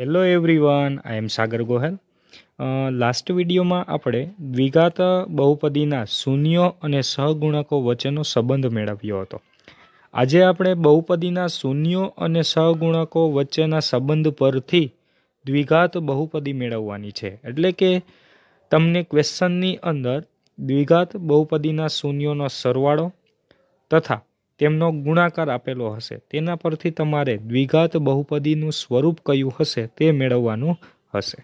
hello everyone I am Sagar Gohel last વિડીયોમાં આપણે દ્વિઘાત બહુપદીના શૂન્યો અને સહગુણકો વચ્ચેનો સંબંધ મેળવ્યો હતો આજે આપણે બહુપદીના શૂન્યો અને સહગુણકો વચ્ચેના સંબંધ પરથી દ્વિઘાત બહુપદી મેળવવાની છે એટલે કે તમને ક્વેશ્ચનની અંદર દ્વિઘાત બહુપદીના શૂન્યોનો સરવાળો તથા તેમનો ગુણાકાર આપેલો હશે તેના પરથી તમારે દ્વિઘાત બહુપદીનું સ્વરૂપ કયું હશે તે મેળવવાનું હશે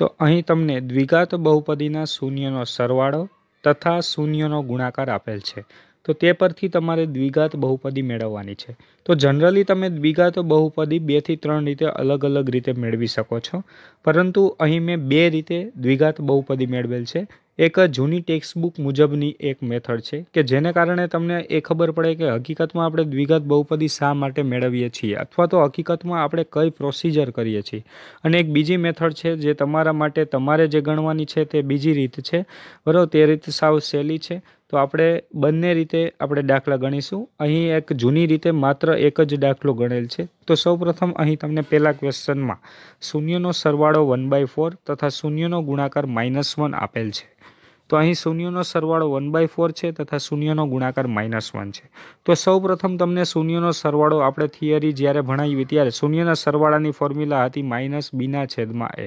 તો અહીં તમને દ્વિઘાત બહુપદીના શૂન્યનો સરવાળો તથા શૂન્યનો ગુણાકાર આપેલ છે તો તે પરથી તમારે દ્વિઘાત બહુપદી મેળવવાની છે તો જનરલી તમે દ્વિઘાત બહુપદી બેથી ત્રણ રીતે અલગ અલગ રીતે મેળવી શકો છો પરંતુ અહીં મેં બે રીતે દ્વિઘાત બહુપદી મેળવેલ છે એક જૂની ટેક્સ્ટ બુક મુજબની એક મેથડ છે કે જેને કારણે તમને એ ખબર પડે કે હકીકતમાં આપણે દ્વિગત બહુપદી શા માટે મેળવીએ છીએ અથવા તો હકીકતમાં આપણે કઈ પ્રોસિજર કરીએ છીએ અને એક બીજી મેથડ છે જે તમારા માટે તમારે જે ગણવાની છે તે બીજી રીત છે બરાબર તે રીત સાવ સહેલી છે તો આપણે બંને રીતે આપણે દાખલા ગણીશું અહીં એક જૂની રીતે માત્ર એક જ દાખલો ગણેલ છે તો સૌપ્રથમ અહીં તમને પહેલા ક્વેશ્ચનમાં શૂન્યનો સરવાળો વન બાય ફોર તથા શૂન્યનો ગુણાકાર માઇનસ વન આપેલ છે તો અહીં શૂન્યનો સરવાળો વન બાય ફોર છે તથા શૂન્યનો ગુણાકાર માઇનસ વન છે તો સૌપ્રથમ તમને શૂન્યનો સરવાળો આપણે થિયરી જ્યારે ભણાવી ત્યારે શૂન્યના સરવાળાની ફોર્મ્યુલા હતી માઇનસ બીના છેદમાં એ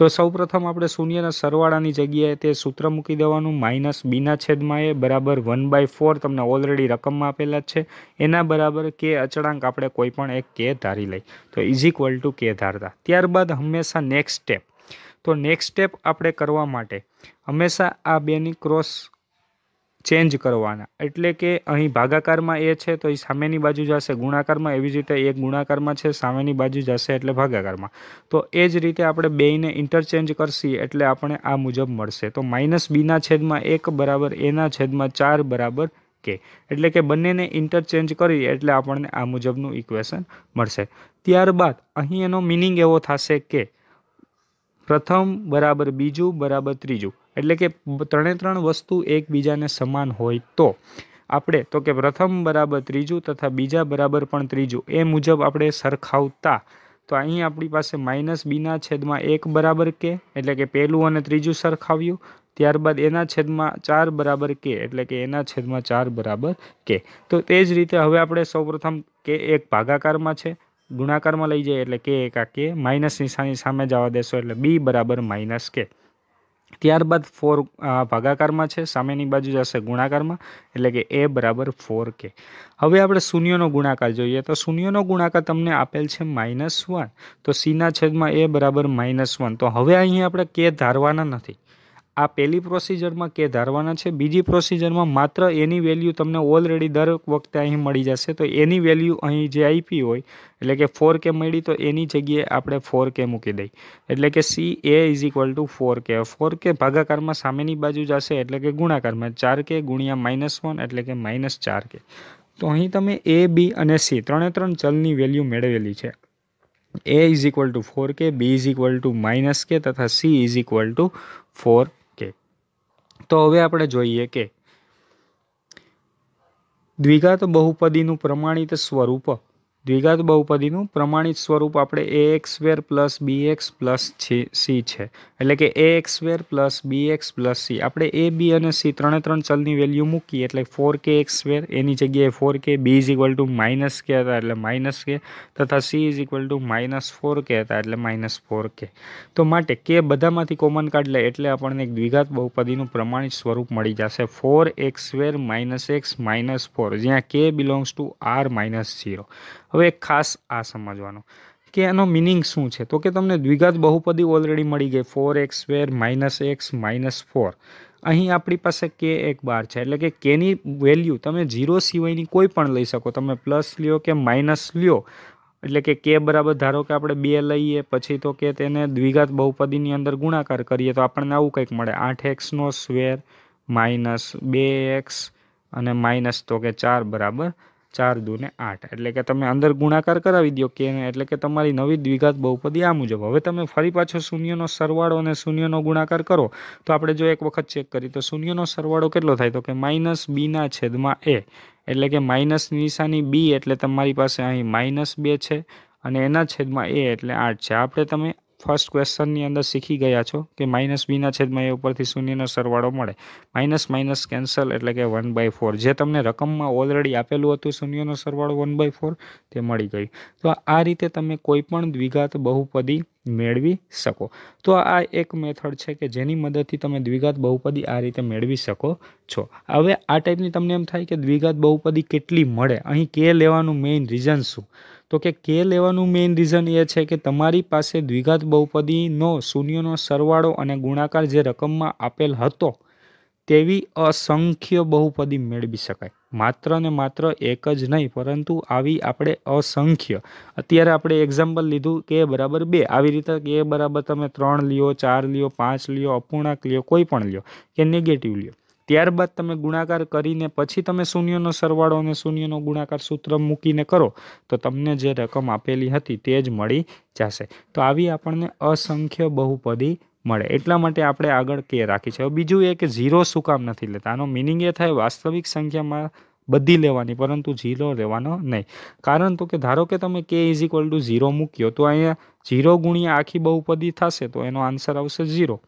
તો સૌપ્રથમ આપણે શૂન્યના સરવાળાની જગ્યાએ તે સૂત્ર મૂકી દેવાનું માઇનસ બીના છેદમાં એ બરાબર વન બાય ફોર તમને ઓલરેડી રકમમાં આપેલા છે એના બરાબર કે અચળાંક આપણે કોઈપણ એક કે ધારી લઈ તો ઇઝ ઇક્વલ ટુ કે ધારતા ત્યારબાદ હંમેશા નેક્સ્ટ સ્ટેપ તો નેક્સ્ટ સ્ટેપ આપણે કરવા માટે હંમેશા આ બેની ક્રોસ ચેન્જ કરવાના એટલે કે અહીં ભાગાકારમાં એ છે તો એ સામેની બાજુ જશે ગુણાકારમાં એવી જ રીતે એક ગુણાકારમાં છે સામેની બાજુ જશે એટલે ભાગાકારમાં તો એ જ રીતે આપણે બેયને ઇન્ટરચેન્જ કરશી એટલે આપણે આ મુજબ મળશે તો માઇનસ બીના છેદમાં એક બરાબર એના છેદમાં ચાર બરાબર કે એટલે કે બંનેને ઇન્ટરચેન્જ કરી એટલે આપણને આ મુજબનું ઇક્વેશન મળશે ત્યારબાદ અહીં એનો મિનિંગ એવો થશે કે પ્રથમ બરાબર બીજું બરાબર ત્રીજું એટલે કે ત્રણે ત્રણ વસ્તુ એકબીજાને સમાન હોય તો આપણે તો કે પ્રથમ બરાબર ત્રીજું તથા બીજા બરાબર પણ ત્રીજું એ મુજબ આપણે સરખાવતા તો અહીં આપણી પાસે માઇનસ બીના છેદમાં એક બરાબર કે એટલે કે પહેલું અને ત્રીજું સરખાવ્યું ત્યારબાદ એના છેદમાં ચાર બરાબર કે એટલે કે એના છેદમાં ચાર બરાબર કે તો તે જ રીતે હવે આપણે સૌપ્રથમ કે એક ભાગાકારમાં છે ગુણાકારમાં લઈ જઈએ એટલે કે એકા કે માઇનસ નિશાની સામે જવા દેશો એટલે બી બરાબર માઇનસ કે ત્યારબાદ ફોર ભાગાકારમાં છે સામેની બાજુ જશે ગુણાકારમાં એટલે કે એ બરાબર ફોર કે હવે આપણે શૂન્યનો ગુણાકાર જોઈએ તો શૂન્યનો ગુણાકાર તમને આપેલ છે માઇનસ વન તો સીના છેદમાં એ બરાબર માઇનસ વન તો હવે અહીં આપણે કે ધારવાના નથી આ પહેલી પ્રોસિજરમાં કે ધારવાના છે બીજી પ્રોસિજરમાં માત્ર એની વેલ્યુ તમને ઓલરેડી દર વખતે અહીં મળી જશે તો એની વેલ્યુ અહીં જે આપી હોય એટલે કે ફોર કે મળી તો એની જગ્યાએ આપણે ફોર કે મૂકી દઈ એટલે કે C A is equal to four K four K ભાગાકારમાં સામેની બાજુ જશે એટલે કે ગુણાકારમાં ચાર કે ગુણ્યા માઇનસ વન એટલે કે માઇનસ ચાર કે તો અહીં તમે એ બી અને સી ત્રણે ત્રણ ચલની વેલ્યુ મેળવેલી છે A is equal to four K B is equal to minus K તથા C is equal to four તો હવે આપણે જોઈએ કે દ્વિગાત બહુપદીનું પ્રમાણિત સ્વરૂપ દ્વિઘાત બહુપદીનું પ્રમાણિત સ્વરૂપ આપણે A X square plus B X plus C છે એટલે કે A X square plus B X plus C આપણે એ બી અને સી ત્રણે ત્રણ ચલની વેલ્યુ મૂકીએ એટલે ફોર કે એક્સ સ્વેર એની જગ્યાએ four K B is equal to minus K હતા એટલે માઇનસ કે તથા C is equal to minus four K હતા એટલે માઇનસ ફોર કે તો માટે કે બધામાંથી કોમન કાઢ લે એટલે આપણને એક દ્વિઘાત બહુપદીનું પ્રમાણિત સ્વરૂપ મળી જશે four x square minus x minus four જ્યાં કે belongs to R minus zero હવે ખાસ આ સમજવાનું કે એનો મિનિંગ શું છે તો કે તમને દ્વિઘાત બહુપદી ઓલરેડી મળી ગઈ four x square minus x minus four અહીં આપણી પાસે કે એક બાર છે એટલે કે કેની વેલ્યુ તમે ઝીરો સિવાયની કોઈ પણ લઈ શકો તમે પ્લસ લ્યો કે માઇનસ લ્યો એટલે કે કે બરાબર ધારો કે આપણે બે લઈએ પછી તો કે તેને દ્વિઘાત બહુપદીની અંદર ગુણાકાર કરીએ તો આપણને આવું કંઈક મળે આઠ એક્સનો સ્વેર માઇનસ બે એક્સ અને માઇનસ તો કે ચાર બરાબર ચાર દૂને આઠ એટલે કે તમે અંદર ગુણાકાર કરાવી દો કે એટલે કે તમારી નવી દ્વિઘાત બહુપદી આ મુજબ હવે તમે ફરી પાછો શૂન્યનો સરવાળો અને શૂન્યનો ગુણાકાર કરો તો આપણે જો એક વખત ચેક કરીએ તો શૂન્યનો સરવાળો કેટલો થાય તો કે માઇનસ બીના છેદમાં એ એટલે કે માઇનસ નિશાની બી એટલે તમારી પાસે અહીં માઇનસ બે છે અને એના છેદમાં એ એટલે આઠ છે આપણે તમે ફર્સ્ટ ક્વેશ્ચનની અંદર શીખી ગયા છો કે માઇનસ બીના છેદમાં એ ઉપરથી શૂન્યનો સરવાળો મળે માઇનસ માઇનસ કેન્સલ એટલે કે વન બાય ફોર જે તમને રકમમાં ઓલરેડી આપેલું હતું શૂન્યનો સરવાળો વન બાય ફોર તે મળી ગયું તો આ રીતે તમે કોઈપણ દ્વિઘાત બહુપદી મેળવી શકો તો આ એક મેથડ છે કે જેની મદદથી તમે દ્વિઘાત બહુપદી આ રીતે મેળવી શકો છો હવે આ ટાઈપની તમને એમ થાય કે દ્વિઘાત બહુપદી કેટલી મળે અહીં કે લેવાનું મેઇન રીઝન શું તો કે કે લેવાનું મેઇન રીઝન એ છે કે તમારી પાસે દ્વિઘાત બહુપદીનો શૂન્યનો સરવાળો અને ગુણાકાર જે રકમમાં આપેલ હતો તેવી અસંખ્ય બહુપદી મેળવી શકાય માત્ર ને માત્ર એક જ નહીં પરંતુ આવી આપણે અસંખ્ય અત્યારે આપણે એક્ઝામ્પલ લીધું કે બરાબર બે આવી રીતે કે બરાબર તમે ત્રણ લ્યો ચાર લ્યો પાંચ લ્યો અપૂર્ણાંક લ્યો કોઈ પણ લ્યો કે નેગેટિવ લ્યો ત્યારબાદ તમે ગુણાકાર કરીને પછી તમે શૂન્યનો સરવાળો અને શૂન્યનો ગુણાકાર સૂત્ર મૂકીને કરો તો તમને જે રકમ આપેલી હતી તે જ મળી જશે તો આવી આપણને અસંખ્ય બહુપદી મળે એટલા માટે આપણે આગળ કે રાખી છે બીજું એ કે ઝીરો શું કામ નથી લેતા આનો મિનિંગ એ થાય વાસ્તવિક સંખ્યામાં બધી લેવાની પરંતુ ઝીરો લેવાનો નહીં કારણ તો કે ધારો કે તમે કે ઇઝ ઇક્વલ ટુ ઝીરો મૂક્યો તો અહીંયા ઝીરો ગુણ્યા આખી બહુપદી થશે તો એનો આન્સર આવશે ઝીરો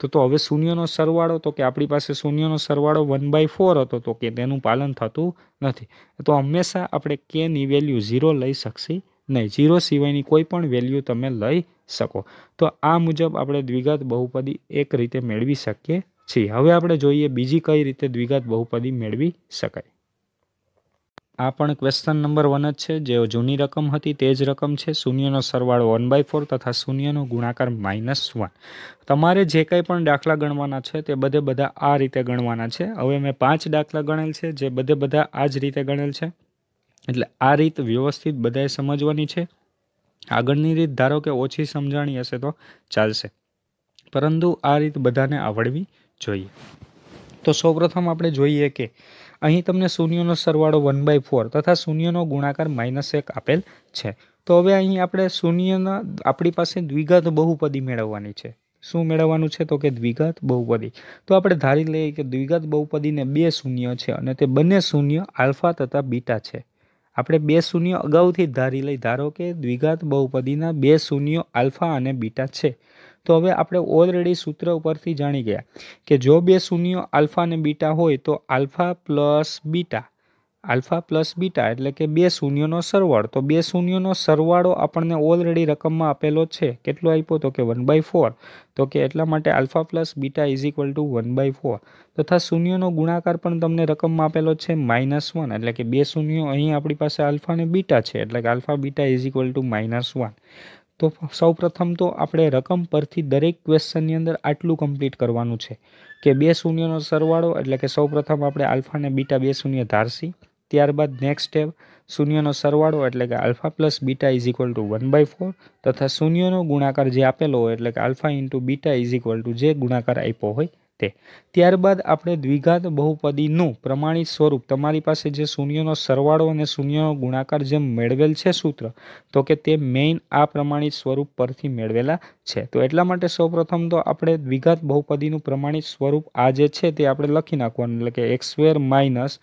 તો તો હવે શૂન્યનો સરવાળો તો કે આપણી પાસે શૂન્યનો સરવાળો વન બાય ફોર હતો તો કે તેનું પાલન થતું નથી તો હંમેશા આપણે કેની વેલ્યુ ઝીરો લઈ શકશી નહીં ઝીરો સિવાયની કોઈ પણ વેલ્યુ તમે લઈ શકો તો આ મુજબ આપણે દ્વિઘાત બહુપદી એક રીતે મેળવી શકીએ છીએ હવે આપણે જોઈએ બીજી કઈ રીતે દ્વિઘાત બહુપદી મેળવી શકાય આ પણ ક્વેશ્ચન નંબર વન જ છે જે જૂની રકમ હતી તે જ રકમ છે શૂન્યનો સરવાળો વન બાય ફોર તથા શૂન્યનો ગુણાકાર માઇનસ વન તમારે જે કંઈ પણ દાખલા ગણવાના છે તે બધે બધા આ રીતે ગણવાના છે હવે મેં પાંચ દાખલા ગણેલ છે જે બધે બધા આ જ રીતે ગણેલ છે એટલે આ રીત વ્યવસ્થિત બધાએ સમજવાની છે આગળની રીત ધારો કે ઓછી સમજાણી હશે તો ચાલશે પરંતુ આ રીત બધાને આવડવી જોઈએ તો સૌપ્રથમ આપણે જોઈએ કે અહીં તમને શૂન્યનો સરવાળો વન બાય ફોર તથા શૂન્યનો ગુણાકાર માઇનસ એક આપેલ છે તો હવે અહીં આપણે શૂન્યના આપણી પાસે દ્વિઘાત બહુપદી મેળવવાની છે શું મેળવવાનું છે તો કે દ્વિઘાત બહુપદી તો આપણે ધારી લઈએ કે દ્વિઘાત બહુપદીને બે શૂન્ય છે અને તે બંને શૂન્ય આલ્ફા તથા બીટા છે આપણે બે શૂન્ય અગાઉથી ધારી લઈ ધારો કે દ્વિઘાત બહુપદીના બે શૂન્ય આલ્ફા અને બીટા છે તો હવે આપણે ઓલરેડી સૂત્ર ઉપરથી જાણી ગયા કે જો બે શૂન્યો α અને β હોય તો α + β α + β એટલે કે બે શૂન્યોનો સરવાળો તો બે શૂન્યોનો સરવાળો આપણે ઓલરેડી રકમમાં આપેલો છે કેટલો આયપો તો કે 1/4 તો કે એટલા માટે α + β = 1/4 તથા શૂન્યોનો ગુણાકાર પણ તમને રકમમાં આપેલો છે -1 એટલે કે બે શૂન્યો અહીં આપણી પાસે α અને β છે એટલે કે α β = -1 તો સૌપ્રથમ તો આપણે રકમ પરથી દરેક ક્વેશ્ચનની અંદર આટલું કમ્પ્લીટ કરવાનું છે કે બે શૂન્યનો સરવાળો એટલે કે સૌપ્રથમ આપણે આલ્ફાને બીટા બે શૂન્ય ધારસી ત્યારબાદ નેક્સ્ટ સ્ટેપ શૂન્યનો સરવાળો એટલે કે alpha plus beta is equal to one by four તથા શૂન્યનો ગુણાકાર જે આપેલો હોય એટલે કે alpha into beta is equal to જે ગુણાકાર આપ્યો હોય તે ત્યારબાદ આપણે દ્વિઘાત બહુપદીનું પ્રમાણિત સ્વરૂપ તમારી પાસે જે શૂન્યનો સરવાળો અને શૂન્યનો ગુણાકાર જેમ મેળવેલ છે સૂત્ર તો કે તે મેઇન આ પ્રમાણિત સ્વરૂપ પરથી મેળવેલા છે તો એટલા માટે સૌપ્રથમ તો આપણે દ્વિઘાત બહુપદીનું પ્રમાણિત સ્વરૂપ આ જે છે તે આપણે લખી નાખવાનું એટલે કે x square minus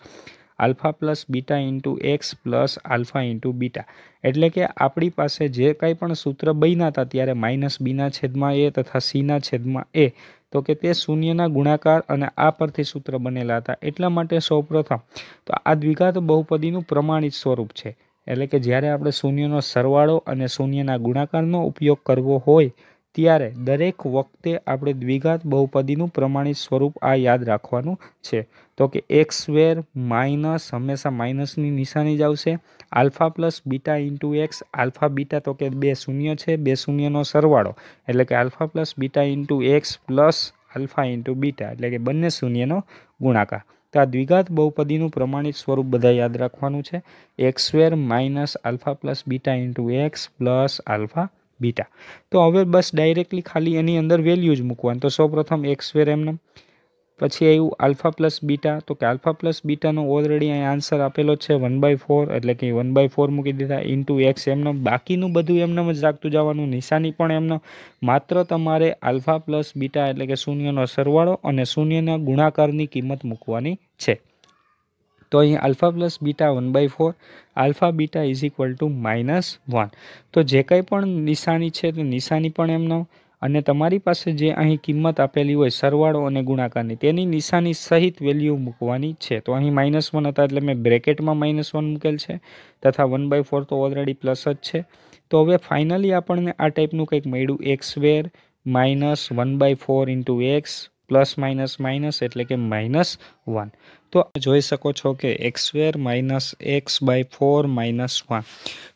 alpha plus beta into x plus alpha into beta એટલે કે આપણી પાસે જે કાંઈ પણ સૂત્ર બન્યા હતા ત્યારે માઇનસ બીના છેદમાં એ તથા સીના છેદમાં એ તો કે તે શૂન્યના ગુણાકાર અને આ પરથી સૂત્ર બનેલા હતા એટલા માટે સૌપ્રથમ તો આ દ્વિઘાત બહુપદીનું પ્રમાણિત સ્વરૂપ છે એટલે કે જ્યારે આપણે શૂન્યનો સરવાળો અને શૂન્યના ગુણાકારનો ઉપયોગ કરવો હોય ત્યારે દરેક વખતે આપણે દ્વિઘાત બહુપદીનું પ્રમાણિત સ્વરૂપ આ યાદ રાખવાનું છે તો કે એક્સ સ્ક્વેર માઇનસ હંમેશા માઇનસની નિશાની જ આવશે alpha plus beta into X alpha beta તો કે બે શૂન્ય છે બે શૂન્યનો સરવાળો એટલે કે alpha plus beta into x plus alpha into beta એટલે કે બંને શૂન્યનો ગુણાકાર તો આ દ્વિઘાત બહુપદીનું પ્રમાણિત સ્વરૂપ બધા યાદ રાખવાનું છે X square minus alpha plus beta into x plus alpha beta તો હવે બસ ડાયરેક્ટલી ખાલી એની અંદર વેલ્યુ જ મૂકવાનું તો સૌપ્રથમ એક્સ સ્ક્વેર એમને પછી આવ્યું આલ્ફા પ્લસ બીટા તો કે આલ્ફા પ્લસ બીટાનો ઓલરેડી અહીં આન્સર આપેલો છે વન બાય ફોર એટલે કે વન બાય ફોર મૂકી દીધા ઇન્ટુ એક્સ એમનો બાકીનું બધું એમને જ રાખતું જવાનું નિશાની પણ એમનો માત્ર તમારે આલ્ફા પ્લસ બીટા એટલે કે શૂન્યનો સરવાળો અને શૂન્યના ગુણાકારની કિંમત મૂકવાની છે તો અહીં alpha plus beta one by four alpha beta is equal to minus one તો જે કંઈ પણ નિશાની છે તે નિશાની પણ એમનો અને તમારી પાસે જે અહીં કિંમત આપેલી હોય સરવાળો અને ગુણાકારની તેની નિશાની સહિત વેલ્યુ મૂકવાની છે તો અહીં માઇનસ વન હતા એટલે મેં બ્રેકેટમાં માઇનસ વન મૂકેલ છે તથા વન બાય ફોર તો ઓલરેડી પ્લસ જ છે તો હવે ફાઇનલી આપણને આ ટાઈપનું કંઈક મળ્યું X square minus one by four into x plus minus minus એટલે કે માઇનસ વન તો જોઈ શકો છો કે x square minus X by four minus one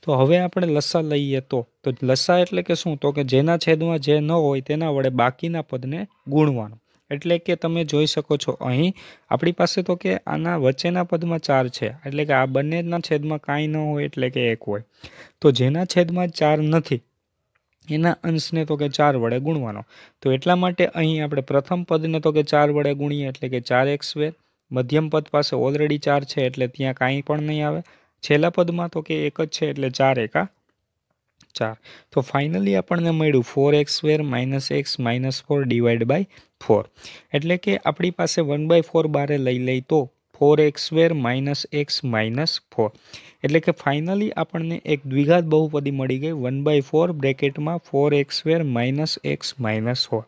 તો હવે આપણે લસા લઈએ તો તો લસા એટલે કે શું તો કે જેના છેદમાં જે ન હોય તેના વડે બાકીના પદને ગુણવાનું એટલે કે તમે જોઈ શકો છો અહીં આપણી પાસે તો કે આના વચ્ચેના પદમાં ચાર છે એટલે કે આ બંનેના છેદમાં કાંઈ ન હોય એટલે કે એક હોય તો જેના છેદમાં ચાર નથી એના અંશને તો કે ચાર વડે ગુણવાનો તો એટલા માટે અહીં આપણે પ્રથમ પદને તો કે ચાર વડે ગુણીએ એટલે કે ચાર એક્સ મધ્યમ પદ પાસે ઓલરેડી ચાર છે એટલે ત્યાં કાંઈ પણ નહીં આવે છેલ્લા પદમાં તો કે એક જ છે એટલે ચાર એકા ચાર તો ફાઇનલી આપણને મળ્યું four x square minus x minus four divide by four એટલે કે આપણી પાસે વન બાય ફોર બારે લઈ લઈ તો four x square minus x minus four એટલે કે ફાઇનલી આપણને એક દ્વિઘાત બહુપદી મળી ગઈ વન બાય ફોર બ્રેકેટમાં four x square minus x minus four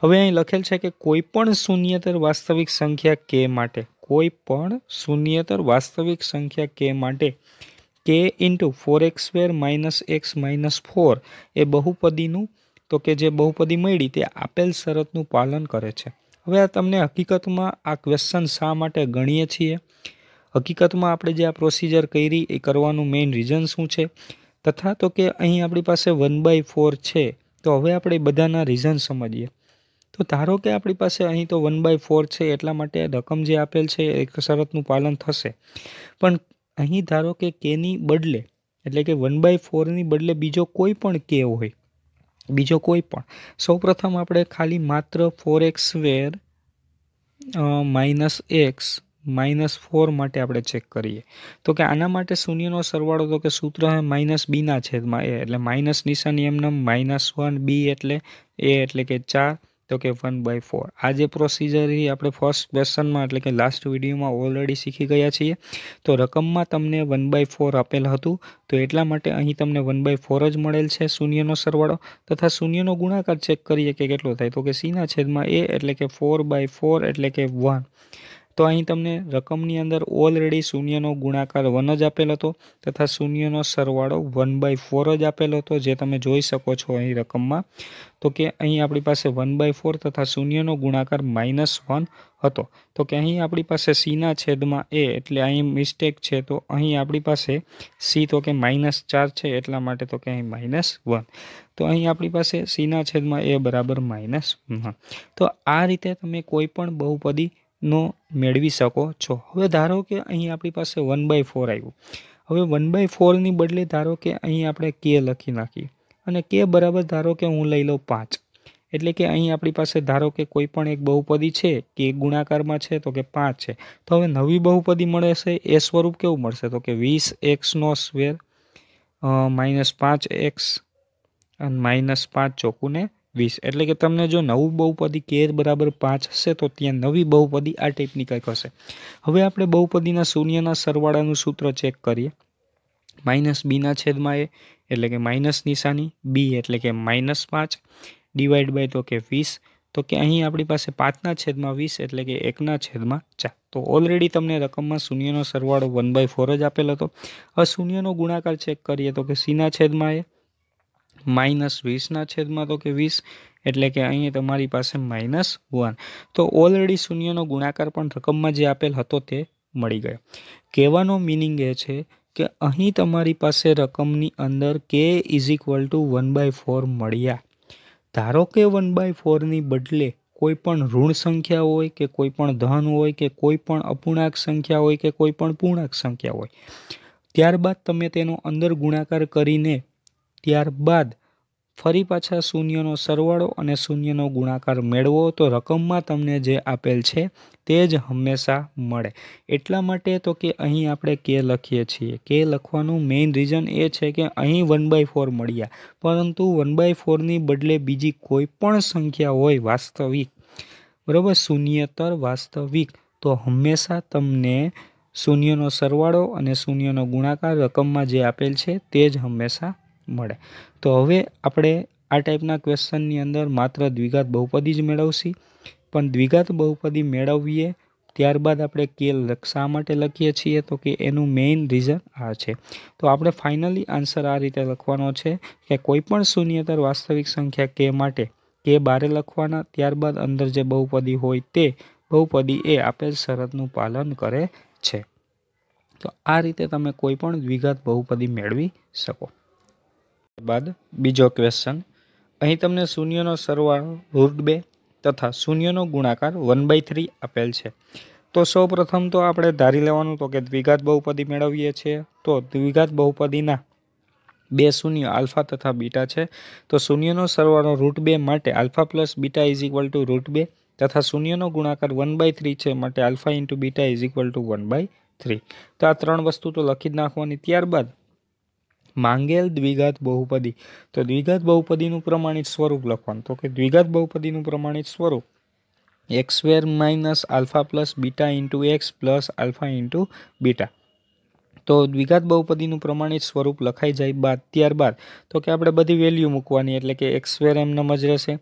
હવે અહીં લખેલ છે કે કોઈપણ શૂન્યતર વાસ્તવિક સંખ્યા કે માટે કોઈ પણ શૂન્યતર વાસ્તવિક સંખ્યા કે માટે કે into four x square minus x minus four એ બહુપદીનું તો કે જે બહુપદી મળી તે આપેલ શરતનું પાલન કરે છે હવે આ તમને હકીકતમાં આ ક્વેશ્ચન શા માટે ગણીએ છીએ હકીકતમાં આપણે જે આ પ્રોસિજર કરી એ કરવાનું મેઇન રીઝન શું છે તથા તો કે અહીં આપણી પાસે વન બાય ફોર છે તો હવે આપણે બધાના રીઝન સમજીએ તો ધારો કે આપણી પાસે અહીં તો વન બાય ફોર છે એટલા માટે રકમ જે આપેલ છે એ શરતનું પાલન થશે પણ અહીં ધારો કે કેની બદલે એટલે કે વન બાય ફોરની બદલે બીજો કોઈ પણ કે હોય બીજો કોઈ પણ સૌપ્રથમ આપણે ખાલી માત્ર four x square minus x minus four માટે આપણે ચેક કરીએ તો કે આના માટે શૂન્યનો સરવાળો તો કે સૂત્ર હે માઇનસ બીના છેદમાં એ એટલે માઇનસ નિશાની એમનેમ માઇનસ વન બી એટલે એ એટલે કે ચાર તો કે વન બાય ફોર આ જે પ્રોસિજર એ આપણે ફર્સ્ટ ક્વેશ્ચનમાં એટલે કે લાસ્ટ વિડીયોમાં ઓલરેડી શીખી ગયા છીએ તો રકમમાં તમને વન બાય ફોર આપેલ હતું તો એટલા માટે અહીં તમને વન બાય ફોર જ મળેલ છે શૂન્યનો સરવાળો તથા શૂન્યનો ગુણાકાર ચેક કરીએ કે કેટલો થાય તો કે સીના છેદમાં એ એટલે કે ફોર બાય ફોર એટલે કે વન તો અહીં તમને રકમની અંદર ઓલરેડી શૂન્યનો ગુણાકાર વન જ આપેલો હતો તથા શૂન્યનો સરવાળો વન બાય ફોર જ આપેલો હતો જે તમે જોઈ શકો છો અહીં રકમમાં તો કે અહીં આપણી પાસે વન બાય ફોર તથા શૂન્યનો ગુણાકાર માઇનસ વન હતો તો કે અહીં આપણી પાસે સીના છેદમાં એ એટલે અહીં મિસ્ટેક છે તો અહીં આપણી પાસે સી તો કે માઇનસ ચાર છે એટલા માટે તો કે અહીં માઇનસ વન તો અહીં આપણી પાસે સીના છેદમાં એ બરાબર માઇનસ તો આ રીતે તમે કોઈ પણ બહુપદી નો મેડવી શકો છો હવે ધારો કે અહીં આપણી પાસે 1/4 આવ્યું હવે 1/4 ની બદલે ધારો કે અહીં આપણે કે લખી નાખી અને કે બરાબર ધારો કે હું લઈ લઉં 5 એટલે કે અહીં આપણી પાસે ધારો કે કોઈ પણ એક બહુપદી છે કે गुणांकરમાં છે તો કે 5 છે તો હવે નવી બહુપદી મળશે એ સ્વરૂપ કેવું મળશે તો કે 20x નો સ્ક્વેર - 5x અને -5 ચોકુને વીસ એટલે કે તમને જો નવું બહુપદી કેર બરાબર પાંચ હશે તો ત્યાં નવી બહુપદી આ ટાઈપની કંઈક હશે હવે આપણે બહુપદીના શૂન્યના સરવાળાનું સૂત્ર ચેક કરીએ માઇનસ બીના છેદમાં એ એટલે કે માઇનસ નિશાની બી એટલે કે માઇનસ પાંચ ડિવાઈડ બાય તો કે વીસ તો કે અહીં આપણી પાસે પાંચના છેદમાં વીસ એટલે કે એકના છેદમાં ચાર તો ઓલરેડી તમને રકમમાં શૂન્યનો સરવાળો વન બાય ફોર જ આપેલ હતો હવે શૂન્યનો ગુણાકાર ચેક કરીએ તો કે સીના છેદમાં એ માઇનસ વીસના છેદમાં તો કે વીસ એટલે કે અહીં તમારી પાસે માઇનસ વન તો ઓલરેડી શૂન્યનો ગુણાકાર પણ રકમમાં જે આપેલ હતો તે મળી ગયો કહેવાનો મિનિંગ એ છે કે અહીં તમારી પાસે રકમની અંદર કે is equal to one by four મળ્યા ધારો કે વન બાય ફોરની બદલે કોઈ પણ ઋણ સંખ્યા હોય કે કોઈ પણ ધન હોય કે કોઈ પણ અપૂર્ણાંક સંખ્યા હોય કે કોઈ પણ પૂર્ણાંક સંખ્યા હોય ત્યારબાદ તમે તેનો અંદર ગુણાકાર કરીને ત્યારબાદ ફરી પાછા શૂન્યનો સરવાળો અને શૂન્યનો ગુણાકાર મેળવો તો રકમમાં તમને જે આપેલ છે તે જ હંમેશા મળે એટલા માટે તો કે અહીં આપણે કે લખીએ છીએ કે લખવાનું મેઇન રીઝન એ છે કે અહીં વન બાય ફોર મળ્યા પરંતુ વન બાય ફોરની બદલે બીજી કોઈ પણ સંખ્યા હોય વાસ્તવિક બરાબર શૂન્યતર વાસ્તવિક તો હંમેશા તમને શૂન્યનો સરવાળો અને શૂન્યનો ગુણાકાર રકમમાં જે આપેલ છે તે જ હંમેશા મળે તો હવે આપણે આ ટાઈપના ક્વેશ્ચનની અંદર માત્ર દ્વિઘાત બહુપદી જ મેળવશી પણ દ્વિઘાત બહુપદી મેળવીએ ત્યારબાદ આપણે કે શા માટે લખીએ છીએ તો કે એનું મેઇન રીઝન આ છે તો આપણે ફાઇનલી આન્સર આ રીતે લખવાનો છે કે કોઈપણ શૂન્યતર વાસ્તવિક સંખ્યા કે માટે કે બારે લખવાના ત્યારબાદ અંદર જે બહુપદી હોય તે બહુપદી એ આપેલ શરતનું પાલન કરે છે તો આ રીતે તમે કોઈપણ દ્વિઘાત બહુપદી મેળવી શકો બાદ બીજો ક્વેશ્ચન અહીં તમને શૂન્યનો સરવાળો રૂટ બે તથા શૂન્યનો ગુણાકાર વન બાય થ્રી આપેલ છે તો સૌ પ્રથમ તો આપણે ધારી લેવાનું તો કે દ્વિઘાત બહુપદી મેળવીએ છીએ તો દ્વિઘાત બહુપદીના બે શૂન્ય આલ્ફા તથા બીટા છે તો શૂન્યનો સરવાળો રૂટ બે માટે alpha plus beta is equal to root બે તથા શૂન્યનો ગુણાકાર વન બાય થ્રી છે માટે alpha into beta is equal to one by three તો આ ત્રણ વસ્તુ તો લખી જ નાખવાની ત્યારબાદ માંગેલ દ્વિઘાત બહુપદી તો દ્વિઘાત બહુપદીનું પ્રમાણિત સ્વરૂપ લખવાનું તો કે દ્વિઘાત બહુપદીનું પ્રમાણિત સ્વરૂપ x square minus alpha plus beta into x plus alpha into beta તો દ્વિઘાત બહુપદીનું પ્રમાણિત સ્વરૂપ લખાઈ જાય બાદ ત્યારબાદ તો કે આપણે બધી વેલ્યુ મૂકવાની એટલે કે એક્સ સ્ક્વેર એમનેમ જ રહેશે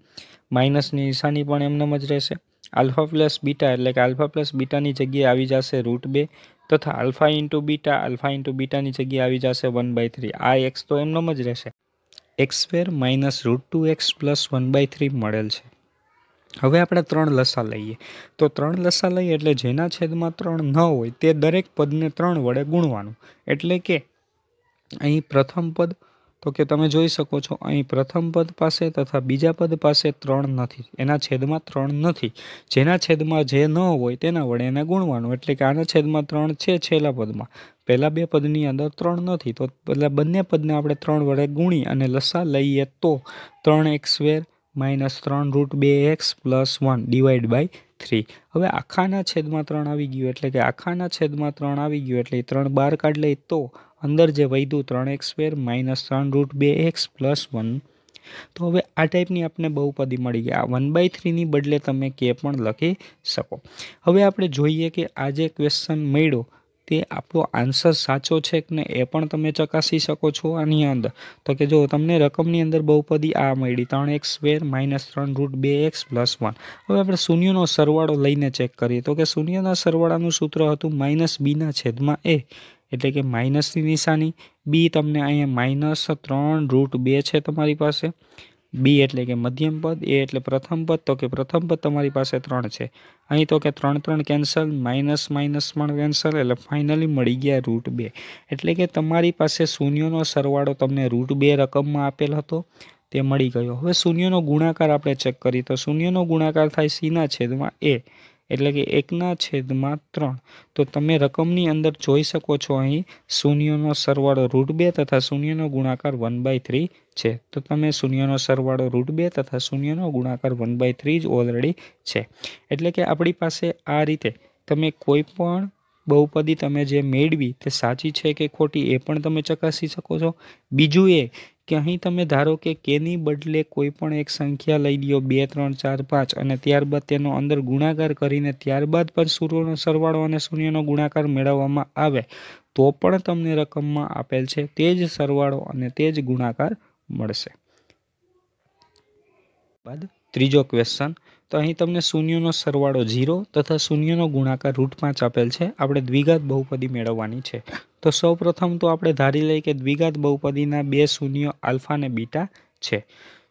માઇનસની નિશાની પણ એમનેમ જ રહેશે આલ્ફા પ્લસ બીટા એટલે કે આલ્ફા પ્લસ બીટાની જગ્યાએ આવી જશે રૂટ બે તથા alpha into beta alpha into બીટાની જગ્યાએ આવી જશે વન બાય થ્રી આ એક્સ તો એમનો જ રહેશે x square minus root two x plus one by three મળેલ છે હવે આપણે ત્રણ લસા લઈએ તો ત્રણ લસા લઈએ એટલે જેના છેદમાં ત્રણ ન હોય તે દરેક પદને ત્રણ વડે ગુણવાનું એટલે કે અહીં પ્રથમ પદ તો કે તમે જોઈ શકો છો અહીં પ્રથમ પદ પાસે તથા બીજા પદ પાસે ત્રણ નથી એના છેદમાં ત્રણ નથી જેના છેદમાં જે ન હોય તેના વડે એને ગુણવાનું એટલે કે આના છેદમાં ત્રણ છે છેલ્લા પદમાં પહેલાં બે પદની અંદર ત્રણ નથી તો એટલે બંને પદને આપણે ત્રણ વડે ગુણી અને લસા લઈએ તો ત્રણ એક સ્વેર માઇનસ ત્રણ રૂટ બે x plus one divide by three હવે આખાના છેદમાં ત્રણ આવી ગયું એટલે કે આખાના છેદમાં ત્રણ આવી ગયું એટલે ત્રણ બાર કાઢ લઈ તો અંદર જે વધ્યું ત્રણ એક્સ સ્ક્વેર માઇનસ ત્રણ રૂટ બે એક્સ પ્લસ વન તો હવે આ ટાઈપની આપણને બહુપદી મળી ગઈ આ વન બાય થ્રીની બદલે તમે કે પણ લખી શકો હવે આપણે જોઈએ કે આ જે ક્વેશ્ચન મળ્યો તે આપણો આન્સર સાચો છે કે ને એ પણ તમે ચકાસી શકો છો આની અંદર તો કે જો તમને રકમની અંદર બહુપદી આ મળી ત્રણ એક્સ સ્ક્વેર માઇનસ ત્રણ રૂટ બે એક્સ પ્લસ વન હવે આપણે શૂન્યનો સરવાળો લઈને ચેક કરીએ તો કે શૂન્યના સરવાળાનું સૂત્ર હતું માઇનસ બીના છેદમાં એ એટલે કે માઇનસની નિશાની બી તમને અહીંયા માઇનસ ત્રણ રૂટ બે છે તમારી પાસે બી એટલે કે મધ્યમ પદ એ એટલે પ્રથમ પદ તો કે પ્રથમ પદ તમારી પાસે ત્રણ છે અહીં તો કે ત્રણ ત્રણ કેન્સલ માઇનસ માઇનસ પણ કેન્સલ એટલે ફાઇનલી મળી ગયા રૂટ બે એટલે કે તમારી પાસે શૂન્યનો સરવાળો તમને રૂટ બે રકમમાં આપેલ હતો તે મળી ગયો હવે શૂન્યનો ગુણાકાર આપણે ચેક કરીએ તો શૂન્યનો ગુણાકાર થાય સીના છેદમાં એ એટલે કે એકના છેદમાં ત્રણ તો તમે રકમની અંદર જોઈ શકો છો અહીં શૂન્યનો સરવાળો રૂટ બે તથા શૂન્યનો ગુણાકાર વન બાય થ્રી છે તો તમે શૂન્યનો સરવાળો રૂટ બે તથા શૂન્યનો ગુણાકાર વન બાય થ્રી જ ઓલરેડી છે એટલે કે આપણી પાસે આ રીતે તમે કોઈ પણ બહુપદી તમે જે મેળવી તે સાચી છે કે ખોટી એ પણ તમે ચકાસી શકો છો બીજું એ કે અહીં તમે ધારો કે કેની બદલે કોઈ પણ એક સંખ્યા લઈ લ્યો બે ત્રણ ચાર પાંચ અને ત્યારબાદ તેનો અંદર ગુણાકાર કરીને ત્યારબાદ પણ સૂર્યનો સરવાળો અને શૂન્યનો ગુણાકાર મેળવવામાં આવે તો પણ તમને રકમમાં આપેલ છે તે જ સરવાળો અને તે જ ગુણાકાર મળશે બાદ ત્રીજો ક્વેશ્ચન તો અહીં તમને શૂન્યનો સરવાળો ઝીરો તથા શૂન્યનો ગુણાકાર રૂટ પાંચ આપેલ છે આપણે દ્વિઘાત બહુપદી મેળવવાની છે તો સૌપ્રથમ તો આપણે ધારી લઈએ કે દ્વિઘાત બહુપદીના બે શૂન્ય આલ્ફા અને બીટા છે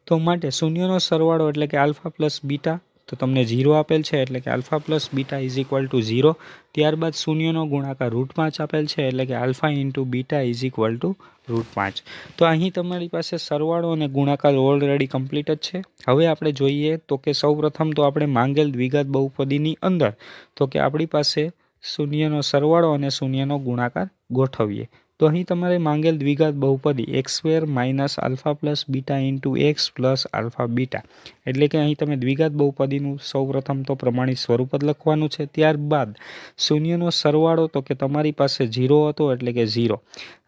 તો માટે શૂન્યનો સરવાળો એટલે કે આલ્ફા પ્લસ બીટા તો તમને ઝીરો આપેલ છે એટલે કે alpha plus beta is equal to zero ત્યારબાદ શૂન્યનો ગુણાકાર રૂટ પાંચ આપેલ છે એટલે કે alpha into beta is equal to root પાંચ તો અહીં તમારી પાસે સરવાળો અને ગુણાકાર ઓલરેડી કમ્પ્લીટ જ છે હવે આપણે જોઈએ તો કે સૌપ્રથમ તો આપણે માંગેલ દ્વિગત બહુપદીની અંદર તો કે આપણી પાસે શૂન્યનો સરવાળો અને શૂન્યનો ગુણાકાર ગોઠવીએ તો અહીં તમારે માંગેલ દ્વિઘાત બહુપદી x square minus alpha plus beta into x plus alpha beta એટલે કે અહીં તમે દ્વિઘાત બહુપદીનું સૌપ્રથમ તો પ્રમાણિત સ્વરૂપ જ લખવાનું છે ત્યારબાદ શૂન્યનો સરવાળો તો કે તમારી પાસે ઝીરો હતો એટલે કે ઝીરો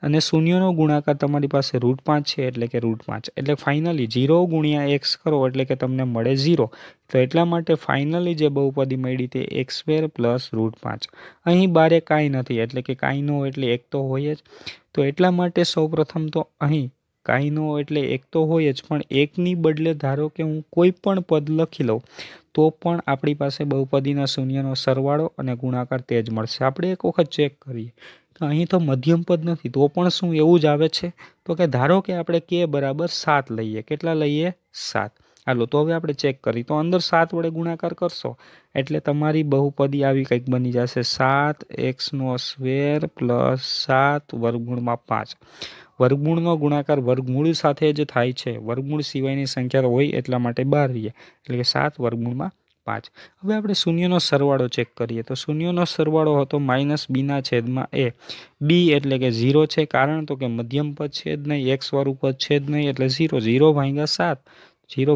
અને શૂન્યનો ગુણાકાર તમારી પાસે રૂટ પાંચ છે એટલે કે રૂટ પાંચ એટલે ફાઇનલી ઝીરો ગુણ્યા એક્સ કરો એટલે કે તમને મળે ઝીરો તો એટલા માટે ફાઇનલી જે બહુપદી મળી તે એક્સ સ્ક્વેર પ્લસ રૂટ પાંચ અહીં બારે કાંઈ નથી એટલે કે કાંઈ ન એટલે એક તો હોય જ તો એટલા માટે સૌપ્રથમ તો અહીં કાંઈનો એટલે એક તો હોય જ પણ એકની બદલે ધારો કે હું કોઈ પણ પદ લખી લઉં તો પણ આપણી પાસે બહુપદીના શૂન્યનો સરવાળો અને ગુણાકાર તે જ મળશે આપણે એક વખત ચેક કરીએ તો અહીં તો મધ્યમ પદ નથી તો પણ શું એવું જ આવે છે તો કે ધારો કે આપણે કે બરાબર સાત લઈએ કેટલા લઈએ સાત હલો તો આપણે ચેક કરી તો અંદર 7 વડે ગુણાકાર કરશો એટલે તમારી બહુપદી આવી કઈક બની જશે 7x નો સ્ક્વેર + 7 વર્ગમૂળમાં 5 વર્ગમૂળનો ગુણાકાર વર્ગમૂળ્યુ સાથે જે થાય છે વર્ગમૂળ સિવાયની સંખ્યા તો હોય એટલા માટે 12 એટલે કે 7 વર્ગમૂળમાં 5 હવે આપણે શૂન્યનો સરવાળો ચેક કરીએ તો શૂન્યનો સરવાળો હતો -b ના છેદમાં a b એટલે કે 0 છે કારણ તો કે મધ્યમ પદ છે જ નહીં x વાળું પદ છે જ નહીં એટલે 0 0 ભાગ્યા 7 0 * 0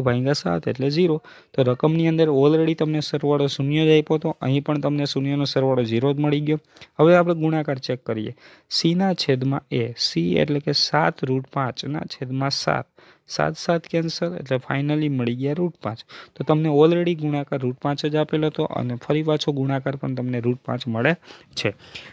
= 0 તો રકમ ની અંદર ઓલરેડી તમને સરવાળો શૂન્ય દે આપ્યો તો અહીં પણ તમને શૂન્ય નો સરવાળો 0 જ મળી ગયો હવે આપણે ગુણાકાર ચેક કરીએ c ના છેદ માં a c એટલે કે 7√5 ના છેદ માં 7 સાત સાત કેન્સલ એટલે ફાઇનલી મળી ગયા રૂટ પાંચ તો તમને ઓલરેડી ગુણાકાર રૂટ પાંચ જ આપેલો હતો અને ફરી પાછો ગુણાકાર પણ તમને રૂટ પાંચ મળે છે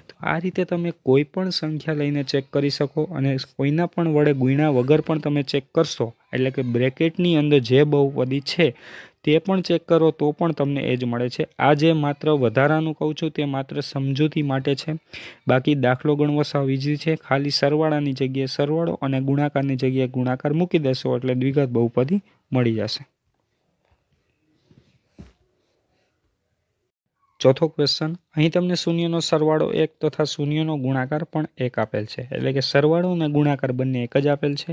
તો આ રીતે તમે કોઈ પણ સંખ્યા લઈને ચેક કરી શકો અને કોઈના પણ વડે ગુણ્યા વગર પણ તમે ચેક કરશો એટલે કે બ્રેકેટની અંદર જે બહુપદી છે તે પણ ચેક કરો તો પણ તમને એ જ મળે છે આ જે માત્ર વધારાનું કહું છું તે માત્ર સમજૂતી માટે છે બાકી દાખલો ગણવો સાવ ઇઝી છે ખાલી સરવાળાની જગ્યાએ સરવાળો અને ગુણાકારની જગ્યાએ ગુણાકાર મૂકી દેશો એટલે દ્વિઘાત બહુપદી મળી જશે ચોથો ક્વેશ્ચન અહીં તમને શૂન્યનો સરવાળો એક તથા શૂન્યનો ગુણાકાર પણ એક આપેલ છે એટલે કે સરવાળો અને ગુણાકાર બંને એક જ આપેલ છે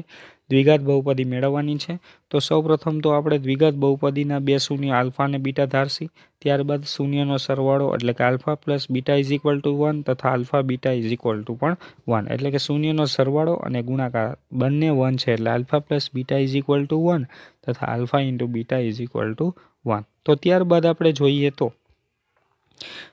દ્વિઘાત બહુપદી મેળવવાની છે તો સૌપ્રથમ તો આપણે દ્વિઘાત બહુપદીના બે શૂન્ય આલ્ફા અને બીટા ધારસી ત્યારબાદ શૂન્યનો સરવાળો એટલે કે alpha plus beta is equal to one તથા alpha beta is equal to પણ વન એટલે કે શૂન્યનો સરવાળો અને ગુણાકાર બંને વન છે એટલે alpha plus beta is equal to one તથા alpha into beta is equal to one તો ત્યારબાદ આપણે જોઈએ તો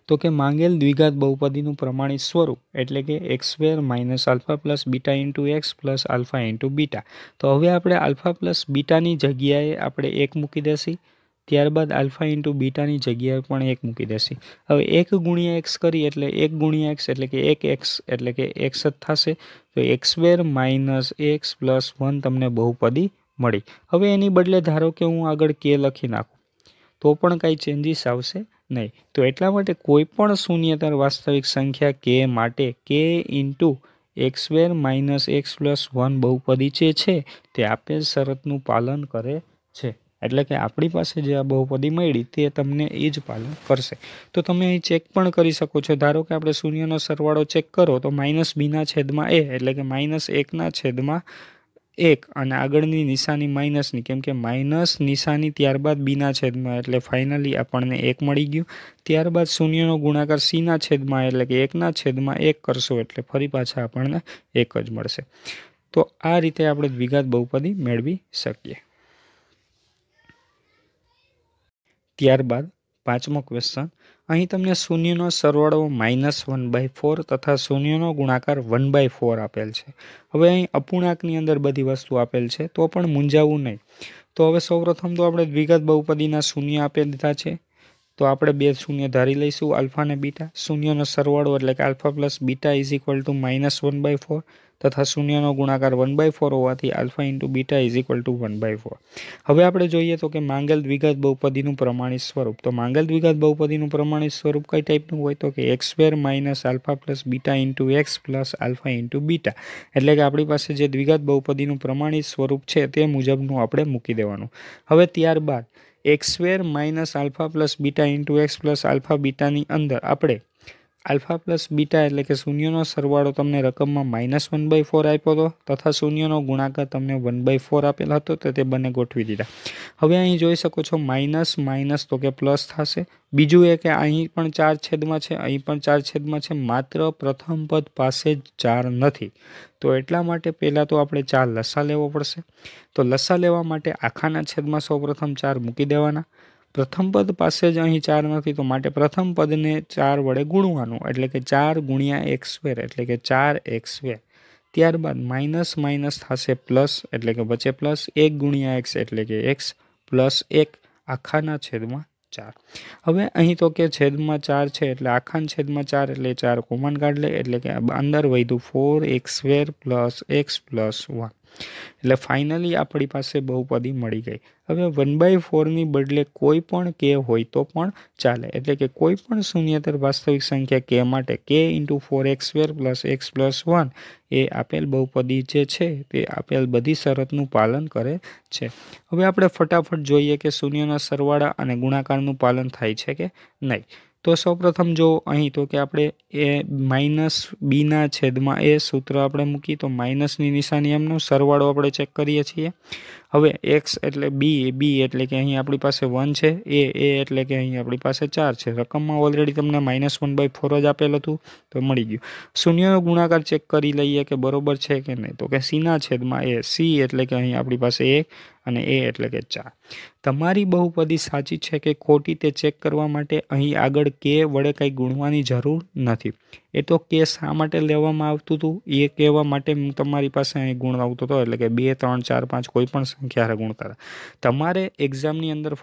તો કે માંગેલ દ્વિઘાત બહુપદીનું પ્રમાણિત સ્વરૂપ એટલે કે x square minus alpha plus beta into x plus alpha into beta તો હવે આપણે આલ્ફા પ્લસ બીટાની જગ્યાએ આપણે એક મૂકી દેશી ત્યારબાદ આલ્ફા ઇન્ટુ બીટાની જગ્યાએ પણ એક મૂકી દેશી હવે એક ગુણ્યા એક્સ કરી એટલે એક ગુણ્યા એક્સ એટલે કે એક એક્સ એટલે કે એક્સ જ થશે તો x square minus x plus one તમને બહુપદી મળી હવે એની બદલે ધારો કે હું આગળ કે લખી નાખું તો પણ કાંઈ ચેન્જીસ આવશે નહીં તો એટલા માટે કોઈપણ શૂન્યતર વાસ્તવિક સંખ્યા કે માટે કે into x square minus x plus one બહુપદી જે છે તે આપેલ શરતનું પાલન કરે છે એટલે કે આપણી પાસે જે આ બહુપદી મળી તે તમને એ જ પાલન કરશે તો તમે અહીં ચેક પણ કરી શકો છો ધારો કે આપણે શૂન્યનો સરવાળો ચેક કરો તો માઇનસ બીના છેદમાં એ એટલે કે માઇનસ એકના છેદમાં 1 અને આગળની નિશાની માઈનસ ની કેમ કે માઈનસ નિશાની ત્યાર બાદ b ના છેદમાં એટલે ફાઇનલી આપણને 1 મળી ગયો ત્યાર બાદ શૂન્યનો ગુણાકાર c ના છેદમાં એટલે કે 1 ના છેદમાં 1 કરશો એટલે ફરી પાછા આપણને 1 જ મળશે તો આ રીતે આપણે દ્વિઘાત બહુપદી મેળવી શકીએ ત્યાર બાદ પાંચમો ક્વેશ્ચન અહીં તમને શૂન્યનો સરવાળો માઇનસ વન બાય ફોર તથા શૂન્યનો ગુણાકાર વન બાય ફોર આપેલ છે હવે અહીં અપૂર્ણાંકની અંદર બધી વસ્તુ આપેલ છે તો પણ મૂંઝાવું નહીં તો હવે સૌપ્રથમ તો આપણે દ્વિગત બહુપદીના શૂન્ય આપી દીધા છે તો આપણે બે શૂન્ય ધારી લેશું α ને β શૂન્યોનો સરવાળો એટલે કે α + β = -1/4 તથા શૂન્યોનો ગુણાકાર 1/4 હોવાથી α * β = 1/4 હવે આપણે જોઈએ તો કે માંગલ દ્વિઘાત બહુપદીનું પ્રમાણિત સ્વરૂપ તો માંગલ દ્વિઘાત બહુપદીનું પ્રમાણિત સ્વરૂપ કઈ ટાઈપનું હોય તો કે x² - α + β * x + α * β એટલે કે આપણી પાસે જે દ્વિઘાત બહુપદીનું પ્રમાણિત સ્વરૂપ છે તે મુજબનું આપણે મૂકી દેવાનું હવે ત્યારબાદ x square minus alpha plus beta into x plus alpha બીટાની અંદર આપણે આલ્ફા પ્લસ બીટા એટલે કે શૂન્યનો સરવાળો તમને રકમમાં માઇનસ વન બાય ફોર આપ્યો હતો તથા શૂન્યનો ગુણાકાર તમને વન બાય ફોર આપેલ હતો તો તે બંને ગોઠવી દીધા હવે અહીં જોઈ શકો છો માઇનસ માઇનસ તો કે પ્લસ થશે બીજું એ કે અહીં પણ ચાર છેદમાં છે અહીં પણ ચાર છેદમાં છે માત્ર પ્રથમ પદ પાસે જ ચાર નથી તો એટલા માટે પહેલાં તો આપણે ચાર લસા લેવો પડશે તો લસા લેવા માટે આખાના છેદમાં સૌપ્રથમ ચાર મૂકી દેવાના પ્રથમ પદ પાસે જ અહીં 4 હતી તો માટે પ્રથમ પદ ને 4 વડે ગુણવાનું એટલે કે 4 * x² એટલે કે 4x² ત્યારબાદ માઈનસ માઈનસ થશે પ્લસ એટલે કે બચે પ્લસ 1 * x એટલે કે x + 1 આખા ના છેદમાં 4 હવે અહીં તો કે છેદમાં 4 છે એટલે આખાને છેદમાં 4 એટલે 4 કોમન કાઢ લે એટલે કે અંદર વધ્યું 4x² + x + 1 એટલે ફાઇનલી આપણી પાસે બહુપદી મળી ગઈ હવે વન બાય ફોરની બદલે કોઈ પણ કે હોય તો પણ ચાલે એટલે કે કોઈ પણ શૂન્યતર વાસ્તવિક સંખ્યા કે માટે કે into four x square plus x plus one એ આપેલ બહુપદી જે છે તે આપેલ બધી શરતનું પાલન કરે છે હવે આપણે ફટાફટ જોઈએ કે શૂન્યના સરવાળા અને ગુણાકારનું પાલન થાય છે કે નહીં તો સૌપ્રથમ જો અહીં તો કે આપણે એ માઇનસ બીના છેદમાં એ સૂત્ર આપણે મૂકીએ તો માઇનસની નિશાની એમનો સરવાળો આપણે ચેક કરીએ છીએ હવે એક્સ એટલે બી બી એટલે કે અહીં આપણી પાસે વન છે એ એ એટલે કે અહીં આપણી પાસે ચાર છે રકમમાં ઓલરેડી તમને માઇનસ વન બાય ફોર જ આપેલ હતું તો મળી ગયું શૂન્યનો ગુણાકાર ચેક કરી લઈએ કે બરોબર છે કે નહીં તો કે સીના છેદમાં એ સી એટલે કે અહીં આપણી પાસે એક અને એ એટલે કે ચાર તમારી બહુપદી સાચી છે કે ખોટી તે ચેક કરવા માટે અહીં આગળ કે વડે કંઈ ગુણવાની જરૂર નથી એ તો કે શા માટે લેવામાં આવતું હતું એ કહેવા માટે તમારી પાસે અહીં ગુણ આવતો હતો એટલે કે બે ત્રણ ચાર પાંચ કોઈ પણ સંખ્યા ગુણતા હતા તમારે એક્ઝામની અંદર